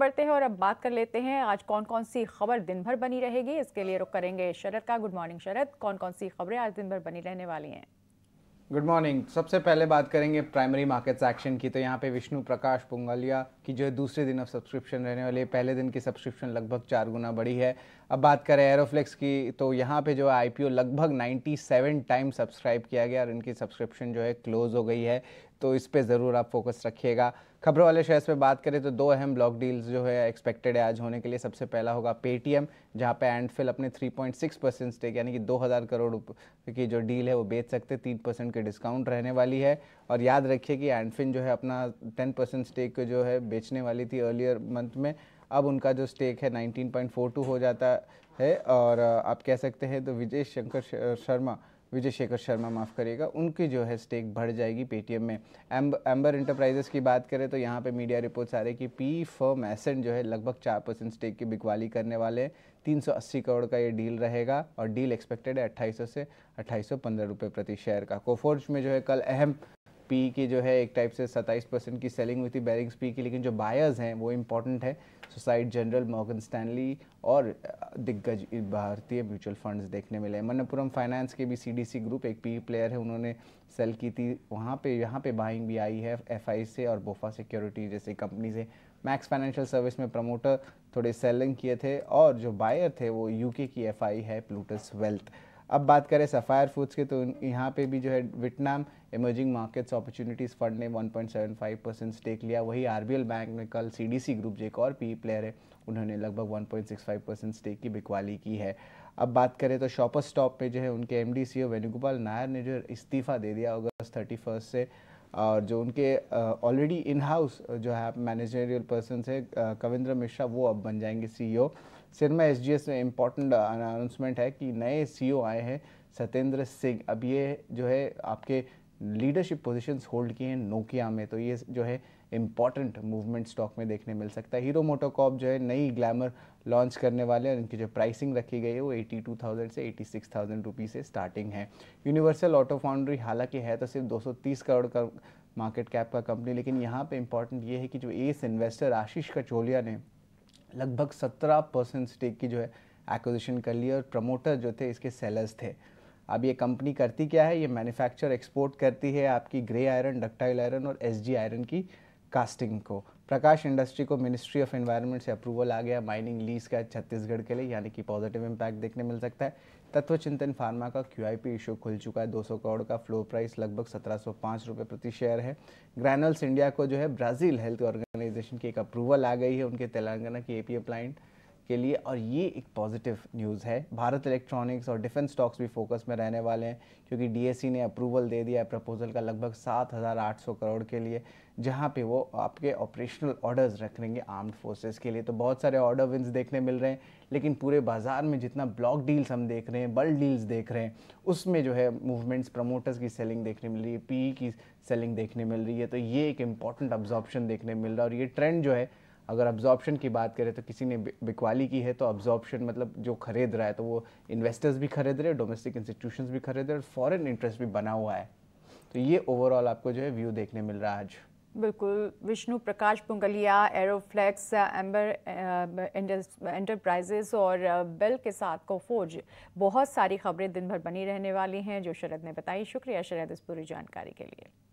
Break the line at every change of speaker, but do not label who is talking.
बढ़ते हैं और अब बात कर लेते हैं आज कौन कौन सी खबर दिन भर बनी रहेगी इसके लिए रुक करेंगे शरद का गुड मॉर्निंग शरद कौन कौन सी खबरें आज दिन भर बनी रहने वाली हैं
गुड मॉर्निंग सबसे पहले बात करेंगे प्राइमरी मार्केट्स एक्शन की तो यहाँ पे विष्णु प्रकाश पुंगलिया की जो है दूसरे दिन अब सब्सक्रिप्शन रहने वाले पहले दिन की सब्सक्रिप्शन लगभग चार गुना बढ़ी है अब बात करें एरोफ्लेक्स की तो यहाँ पे जो है आईपीओ लगभग 97 टाइम सब्सक्राइब किया गया और इनकी सब्सक्रिप्शन जो है क्लोज हो गई है तो इस पर ज़रूर आप फोकस रखिएगा खबरों वाले शेयर्स पे बात करें तो दो अहम ब्लॉक डील्स जो है एक्सपेक्टेड है आज होने के लिए सबसे पहला होगा पेटीएम जहाँ पे एंडफिल अपने 3.6 परसेंट स्टेक यानी कि 2000 करोड़ की जो डील है वो बेच सकते तीन परसेंट के डिस्काउंट रहने वाली है और याद रखिए कि एंडफिन जो है अपना टेन परसेंट स्टेक जो है बेचने वाली थी अर्लियर मंथ में अब उनका जो स्टेक है 19.42 हो जाता है और आप कह सकते हैं तो विजय शंकर शर्मा विजय शेखर शर्मा माफ़ करिएगा उनकी जो है स्टेक बढ़ जाएगी पेटीएम में एम्ब एम्बर इंटरप्राइजेस की बात करें तो यहाँ पे मीडिया रिपोर्ट्स आ रहे हैं कि पी फर्म एसेंट जो है लगभग चार परसेंट स्टेक की बिकवाली करने वाले हैं अस्सी करोड़ का ये डील रहेगा और डील एक्सपेक्टेड है अट्ठाईस से अट्ठाईस प्रति शेयर का कोफोर्ज में जो है कल अहम पी की जो है एक टाइप से सत्ताईस परसेंट की सेलिंग हुई थी बैरिंग्स पी की लेकिन जो बायर्स हैं वो इम्पॉर्टेंट है सोसाइट जनरल मॉर्गन स्टैनली और uh, दिग्गज भारतीय म्यूचुअल फंड्स देखने मिले मनपुरम फाइनेंस के भी सीडीसी ग्रुप एक पी प्लेयर है उन्होंने सेल की थी वहाँ पे यहाँ पे बाइंग भी आई है एफ से और बोफा सिक्योरिटी जैसे कंपनी से मैक्स फाइनेंशियल सर्विस में प्रमोटर थोड़े सेलिंग किए थे और जो बायर थे वो यूके की एफ है प्लूटस वेल्थ अब बात करें सफ़ायर फूड्स के तो यहाँ पे भी जो है Vietnam emerging markets opportunities fund ने 1.75 परसेंट स्टेक लिया वही आर बैंक में कल सी ग्रुप जो एक और पी प्लेयर e है उन्होंने लगभग 1.65 परसेंट स्टेक की बिकवाली की है अब बात करें तो शॉपर स्टॉप पे जो है उनके एम डी वेणुगोपाल नायर ने जो इस्तीफ़ा दे दिया अगस्त थर्टी से और जो उनके ऑलरेडी इन हाउस जो है मैनेजरियल पर्सन है कविंद्र मिश्रा वो अब बन जाएंगे सीईओ e सिरमा एसजीएस में इम्पॉर्टेंट अनाउंसमेंट है कि नए सीईओ e आए हैं सत्येंद्र सिंह अब ये जो है आपके लीडरशिप पोजीशंस होल्ड किए हैं नोकिया में तो ये जो है इम्पॉर्टेंट मूवमेंट स्टॉक में देखने मिल सकता है हीरो मोटोकॉप जो है नई ग्लैमर लॉन्च करने वाले हैं और इनकी जो प्राइसिंग रखी गई है वो 82,000 से 86,000 रुपीस से स्टार्टिंग है यूनिवर्सल ऑटो फाउंड्री हालांकि है तो सिर्फ 230 करोड़ का मार्केट कैप का कंपनी लेकिन यहाँ पर इम्पॉर्टेंट ये है कि जो एस इन्वेस्टर आशीष कचोलिया ने लगभग सत्रह परसेंट स्टेक की जो है एक्विजिशन कर ली और प्रमोटर जो थे इसके सेलर्स थे अब ये कंपनी करती क्या है ये मैन्युफैक्चर एक्सपोर्ट करती है आपकी ग्रे आयरन डक्टाइल आयरन और एस आयरन की कास्टिंग को प्रकाश इंडस्ट्री को मिनिस्ट्री ऑफ एनवायरनमेंट से अप्रूवल आ गया माइनिंग लीज का छत्तीसगढ़ के लिए यानी कि पॉजिटिव इम्पैक्ट देखने मिल सकता है तत्व चिंतन फार्मा का क्यू आई पी इशू खुल चुका है 200 करोड़ का फ्लोर प्राइस लगभग सत्रह सौ रुपये प्रति शेयर है ग्रैनल्स इंडिया को जो है ब्राज़ील हेल्थ ऑर्गेनाइजेशन की एक अप्रूवल आ गई है उनके तेलंगाना की ए पी के लिए और ये एक पॉजिटिव न्यूज़ है भारत इलेक्ट्रॉनिक्स और डिफेंस स्टॉक्स भी फोकस में रहने वाले हैं क्योंकि डीएससी ने अप्रूवल दे दिया है प्रपोजल का लगभग 7,800 करोड़ के लिए जहाँ पे वो आपके ऑपरेशनल ऑर्डर्स रख लेंगे आर्म्ड फोर्सेस के लिए तो बहुत सारे ऑर्डर विंस देखने मिल रहे हैं लेकिन पूरे बाज़ार में जितना ब्लॉक डील्स हम देख रहे हैं बल्ड डील्स देख रहे हैं उसमें जो है मूवमेंट्स प्रमोटर्स की सेलिंग देखने मिल रही है पी e की सेलिंग देखने मिल रही है तो ये एक इम्पॉर्टेंट ऑब्जॉर्प्शन देखने मिल रहा है और ये ट्रेंड जो है अगर अब्जॉर्प्शन की बात करें तो किसी ने बिकवाली की है तो अब्जॉर्प्शन मतलब जो खरीद रहा है तो वो इन्वेस्टर्स भी खरीद रहे डोमेस्टिक इंस्टीट्यूशन भी खरीद रहे और फॉरन इंटरेस्ट भी बना हुआ है तो ये ओवरऑल आपको जो है व्यू देखने मिल रहा है आज
बिल्कुल Vishnu Prakash Pungaliya Aeroflex Amber enterprises और बेल uh, के साथ कोफोज बहुत सारी खबरें दिन भर बनी रहने वाली हैं जो शरद ने बताई शुक्रिया शरद इस पूरी जानकारी के लिए